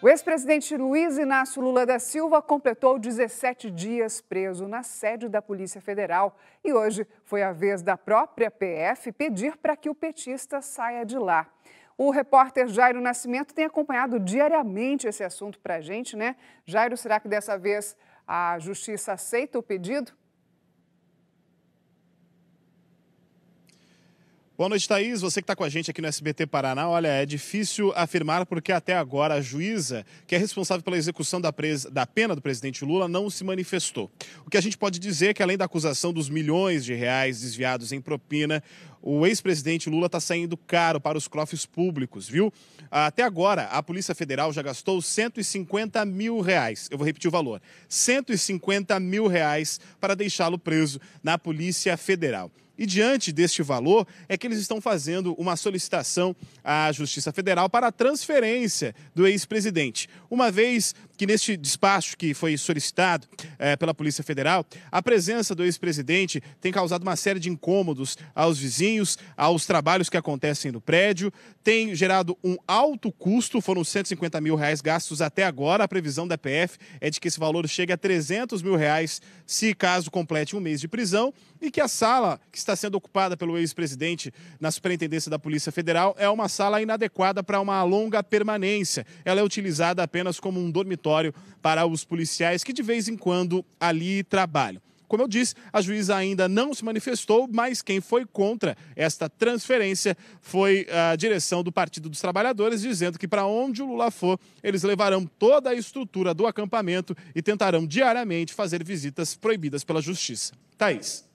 O ex-presidente Luiz Inácio Lula da Silva completou 17 dias preso na sede da Polícia Federal e hoje foi a vez da própria PF pedir para que o petista saia de lá. O repórter Jairo Nascimento tem acompanhado diariamente esse assunto para a gente, né? Jairo, será que dessa vez a Justiça aceita o pedido? Boa noite, Thaís. Você que está com a gente aqui no SBT Paraná. Olha, é difícil afirmar porque até agora a juíza, que é responsável pela execução da, da, pena do presidente Lula, não se manifestou. O que a gente pode dizer é que, além da acusação dos milhões de reais desviados em propina, o ex-presidente Lula está saindo caro para os cofres públicos, viu? Até agora, a Polícia Federal já gastou 150 mil reais. Eu vou repetir o valor: 150 mil reais para deixá-lo preso na Polícia Federal. E diante deste valor, é que eles estão fazendo uma solicitação à Justiça Federal para a transferência do ex-presidente. Uma vez que neste despacho que foi solicitado eh, pela Polícia Federal, a presença do ex-presidente tem causado uma série de incômodos aos vizinhos, aos trabalhos que acontecem no prédio, tem gerado um alto custo, foram 150 mil reais gastos até agora. A previsão da PF é de que esse valor chegue a 300 mil reais se caso complete um mês de prisão e que a sala que está está sendo ocupada pelo ex-presidente na Superintendência da Polícia Federal é uma sala inadequada para uma longa permanência. Ela é utilizada apenas como um dormitório para os policiais que de vez em quando ali trabalham. Como eu disse, a juíza ainda não se manifestou, mas quem foi contra esta transferência foi a direção do Partido dos Trabalhadores, dizendo que para onde o Lula for, eles levarão toda a estrutura do acampamento e tentarão diariamente fazer visitas proibidas pela justiça. Thaís.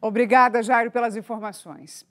Obrigada, Jairo, pelas informações.